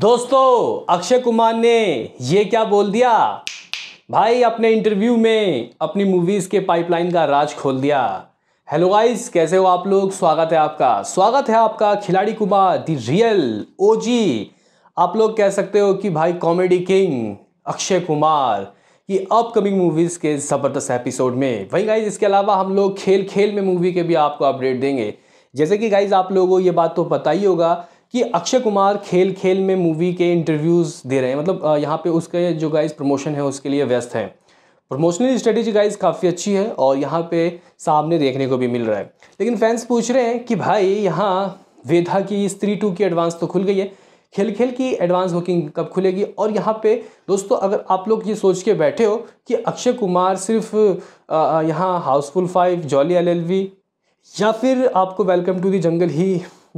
दोस्तों अक्षय कुमार ने ये क्या बोल दिया भाई अपने इंटरव्यू में अपनी मूवीज़ के पाइपलाइन का राज खोल दिया हेलो गाइस कैसे हो आप लोग स्वागत है आपका स्वागत है आपका खिलाड़ी कुमार दी रियल ओजी आप लोग कह सकते हो कि भाई कॉमेडी किंग अक्षय कुमार की अपकमिंग मूवीज़ के ज़बरदस्त एपिसोड में वही गाइज इसके अलावा हम लोग खेल खेल में मूवी के भी आपको अपडेट देंगे जैसे कि गाइज आप लोगों को ये बात तो पता ही होगा कि अक्षय कुमार खेल खेल में मूवी के इंटरव्यूज़ दे रहे हैं मतलब यहाँ पे उसके जो गाइस प्रमोशन है उसके लिए व्यस्त हैं प्रमोशनल स्ट्रेटेजी गाइस काफ़ी अच्छी है और यहाँ पे सामने देखने को भी मिल रहा है लेकिन फैंस पूछ रहे हैं कि भाई यहाँ वेधा की स्त्री टू की एडवांस तो खुल गई है खेल खेल की एडवांस बुकिंग कब खुलेगी और यहाँ पे दोस्तों अगर आप लोग ये सोच के बैठे हो कि अक्षय कुमार सिर्फ यहाँ हाउसफुल फाइव जॉली एलएलवी या फिर आपको वेलकम टू दी जंगल ही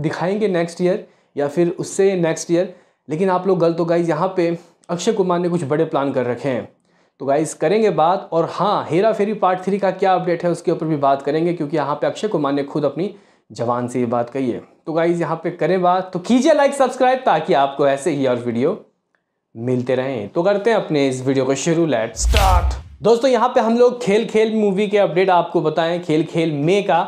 दिखाएंगे नेक्स्ट ईयर या फिर उससे नेक्स्ट ईयर लेकिन आप लोग गलत हो गाइज यहाँ पे अक्षय कुमार ने कुछ बड़े प्लान कर रखे हैं तो गाइज करेंगे बात और हाँ हेरा फेरी पार्ट थ्री का क्या अपडेट है उसके ऊपर भी बात करेंगे क्योंकि यहाँ पे अक्षय कुमार ने खुद अपनी जवान से ये बात कही है तो गाइज यहाँ पे करें बात तो कीजिए लाइक सब्सक्राइब ताकि आपको ऐसे ही और वीडियो मिलते रहें तो करते हैं अपने इस वीडियो को शुरू लेट स्टार्ट दोस्तों यहाँ पे हम लोग खेल खेल मूवी के अपडेट आपको बताएं खेल खेल मे का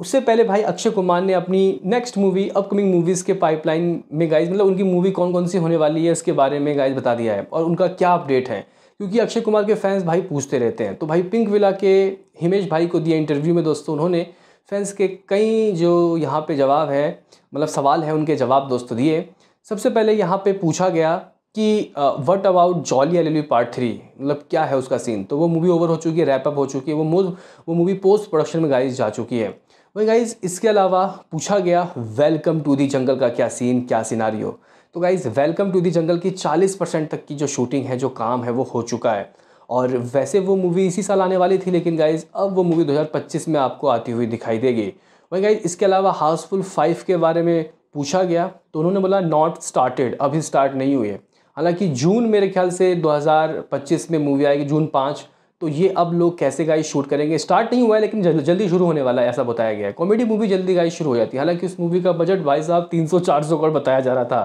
उससे पहले भाई अक्षय कुमार ने अपनी नेक्स्ट मूवी अपकमिंग मूवीज़ के पाइपलाइन में गाइज मतलब उनकी मूवी कौन कौन सी होने वाली है उसके बारे में गाइज बता दिया है और उनका क्या अपडेट है क्योंकि अक्षय कुमार के फैंस भाई पूछते रहते हैं तो भाई पिंक विला के हिमेश भाई को दिया इंटरव्यू में दोस्तों उन्होंने फैंस के कई जो यहाँ पे जवाब है मतलब सवाल है उनके जवाब दोस्तों दिए सबसे पहले यहाँ पे पूछा गया कि what about Jolly L L part three मतलब क्या है उसका सीन तो वो मूवी ओवर हो चुकी है रैपअप हो चुकी है वो मूव वो मूवी पोस्ट प्रोडक्शन में गाई जा चुकी है वही गाइज इसके अलावा पूछा गया वेलकम टू दी जंगल का क्या सीन क्या सिनारियो तो guys welcome to the jungle की 40 परसेंट तक की जो शूटिंग है जो काम है वो हो चुका है और वैसे वो मूवी इसी साल आने वाली थी लेकिन गाइज़ अब वो मूवी 2025 में आपको आती हुई दिखाई देगी वही गाइज इसके अलावा हाउसफुल फाइव के बारे में पूछा गया तो उन्होंने बोला नॉट स्टार्टेड अभी स्टार्ट नहीं हुई है हालांकि जून मेरे ख्याल से 2025 में मूवी आएगी जून पाँच तो ये अब लोग कैसे गाइस शूट करेंगे स्टार्ट नहीं हुआ है लेकिन जल, जल्दी शुरू होने वाला है ऐसा बताया गया है कॉमेडी मूवी जल्दी गाइस शुरू हो जाती है हालांकि उस मूवी का बजट भाई साहब 300 सौ करोड़ बताया जा रहा था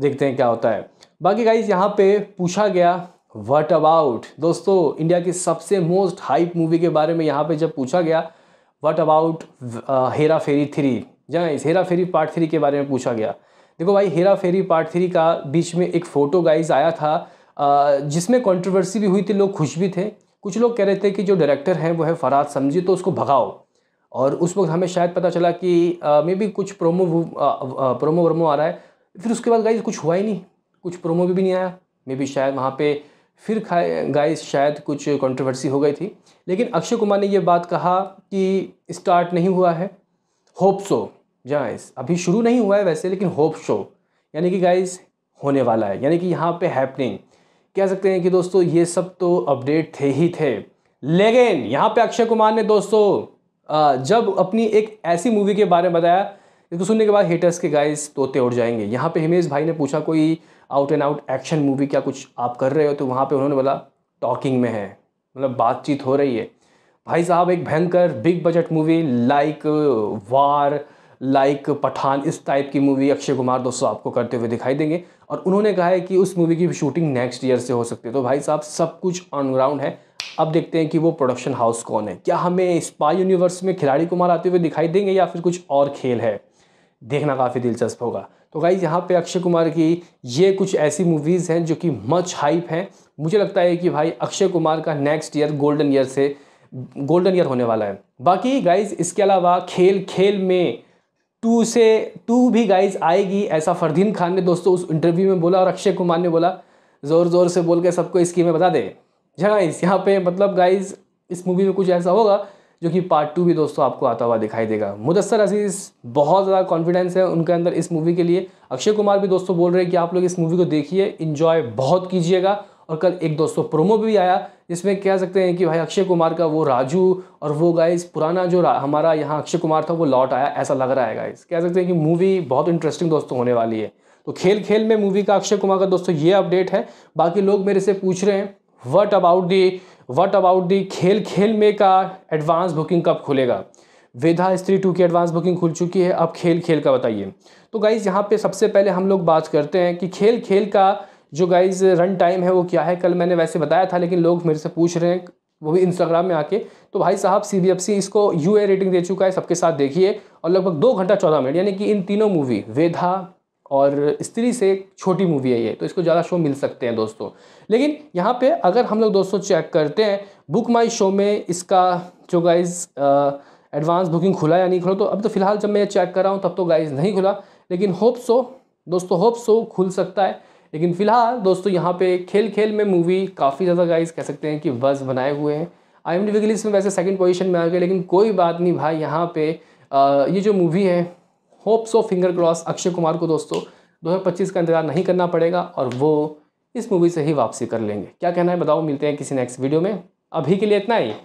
देखते हैं क्या होता है बाकी गाइस यहाँ पे पूछा गया वट अबाउट दोस्तों इंडिया की सबसे मोस्ट हाइप मूवी के बारे में यहाँ पर जब पूछा गया what about Hera Pheri three जहाँ इस हेरा फेरी पार्ट थ्री के बारे में पूछा गया देखो भाई हेरा फेरी पार्ट थ्री का बीच में एक फ़ोटो गाइज आया था जिसमें कंट्रोवर्सी भी हुई थी लोग खुश भी थे कुछ लोग कह रहे थे कि जो डायरेक्टर हैं वो है फराज समझी तो उसको भगाओ और उस वक्त हमें शायद पता चला कि मे बी कुछ प्रोमो प्रोमो वर्मो आ रहा है फिर उसके बाद गाइज कुछ हुआ ही नहीं कुछ प्रोमो भी, भी नहीं आया मे बी शायद वहाँ पे फिर गाइस शायद कुछ कंट्रोवर्सी हो गई थी लेकिन अक्षय कुमार ने ये बात कहा कि स्टार्ट नहीं हुआ है होप शो गाइस अभी शुरू नहीं हुआ है वैसे लेकिन होप शो यानी कि गाइस होने वाला है यानी कि यहाँ पे हैपनिंग कह सकते हैं कि दोस्तों ये सब तो अपडेट थे ही थे लेकिन यहाँ पे अक्षय कुमार ने दोस्तों जब अपनी एक ऐसी मूवी के बारे में बताया इसको सुनने के बाद हेटर्स के गाइस तोते उड़ जाएंगे यहाँ पे हिमेश भाई ने पूछा कोई out and out action movie क्या कुछ आप कर रहे हो तो वहाँ पे उन्होंने बोला टॉकिंग में है मतलब बातचीत हो रही है भाई साहब एक भयंकर big budget movie like war like Pathaan इस टाइप की मूवी अक्षय कुमार दोस्तों आपको करते हुए दिखाई देंगे और उन्होंने कहा है कि उस मूवी की शूटिंग नेक्स्ट ईयर से हो सकती है तो भाई साहब सब कुछ ऑन ग्राउंड है अब देखते हैं कि वो प्रोडक्शन हाउस कौन है क्या हमें स्पाई यूनिवर्स में खिलाड़ी कुमार आते हुए दिखाई देंगे या फिर कुछ और खेल है देखना काफ़ी दिलचस्प होगा तो गाइज यहाँ पे अक्षय कुमार की ये कुछ ऐसी मूवीज़ हैं जो कि मच हाइप हैं मुझे लगता है कि भाई अक्षय कुमार का नेक्स्ट ईयर गोल्डन ईयर से गोल्डन ईयर होने वाला है बाकी गाइज इसके अलावा खेल खेल में टू से टू भी गाइज आएगी ऐसा फरदीन खान ने दोस्तों उस इंटरव्यू में बोला और अक्षय कुमार ने बोला ज़ोर ज़ोर से बोल के सबको इसकी में बता दे जी गाइज हाँ, यहाँ पे मतलब गाइज इस मूवी में कुछ ऐसा होगा जो कि पार्ट टू भी दोस्तों आपको आता हुआ दिखाई देगा मुदस्सर अजीज़ बहुत ज़्यादा कॉन्फिडेंस है उनके अंदर इस मूवी के लिए अक्षय कुमार भी दोस्तों बोल रहे हैं कि आप लोग इस मूवी को देखिए इन्जॉय बहुत कीजिएगा और कल एक दोस्तों प्रोमो भी आया जिसमें कह सकते हैं कि भाई अक्षय कुमार का वो राजू और वो गाइस पुराना जो हमारा यहाँ अक्षय कुमार था वो लौट आया ऐसा लग रहा है गाइस कह सकते हैं कि मूवी बहुत इंटरेस्टिंग दोस्तों होने वाली है तो खेल खेल में मूवी का अक्षय कुमार का दोस्तों ये अपडेट है बाकी लोग मेरे से पूछ रहे हैं what about the what about the Khel Khel में का एडवांस बुकिंग कब खुलेगा वेधा स्त्री टू की एडवांस बुकिंग खुल चुकी है अब खेल खेल का बताइए तो गाइज़ यहाँ पे सबसे पहले हम लोग बात करते हैं कि खेल खेल का जो गाइज रन टाइम है वो क्या है कल मैंने वैसे बताया था लेकिन लोग मेरे से पूछ रहे हैं वो भी इंस्टाग्राम में आके तो भाई साहब सी बी एफ सी इसको यू ए रेटिंग दे चुका है सबके साथ देखिए और लगभग दो घंटा चौदह मिनट यानी कि इन तीनों मूवी वेधा और स्त्री से छोटी मूवी है ये तो इसको ज़्यादा शो मिल सकते हैं दोस्तों लेकिन यहाँ पे अगर हम लोग दोस्तों चेक करते हैं बुक माई शो में इसका जो गाइज एडवांस बुकिंग खुला या नहीं खुला तो अब तो फिलहाल जब मैं ये चेक कर रहा हूँ तब तो गाइज नहीं खुला लेकिन होप सो दोस्तों होप सो खुल सकता है लेकिन फिलहाल दोस्तों यहाँ पे खेल खेल में मूवी काफ़ी ज़्यादा गाइज कह सकते हैं कि वज बनाए हुए हैं आई एम डी इसमें वैसे सेकंड पोजीशन में आ गए लेकिन कोई बात नहीं भाई यहाँ पे आ, ये जो मूवी है hopes of finger cross Akshay Kumar को दोस्तों दो का इंतजार नहीं करना पड़ेगा और वो इस मूवी से ही वापसी कर लेंगे क्या कहना है बताओ मिलते हैं किसी नेक्स्ट वीडियो में अभी के लिए इतना ही